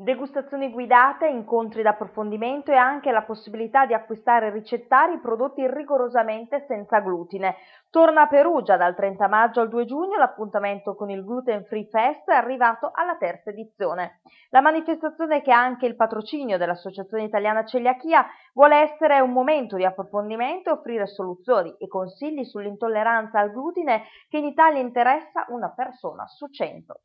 Degustazioni guidate, incontri d'approfondimento e anche la possibilità di acquistare e ricettare prodotti rigorosamente senza glutine. Torna a Perugia dal 30 maggio al 2 giugno l'appuntamento con il Gluten Free Fest è arrivato alla terza edizione. La manifestazione che ha anche il patrocinio dell'Associazione Italiana Celiachia vuole essere un momento di approfondimento e offrire soluzioni e consigli sull'intolleranza al glutine che in Italia interessa una persona su 100.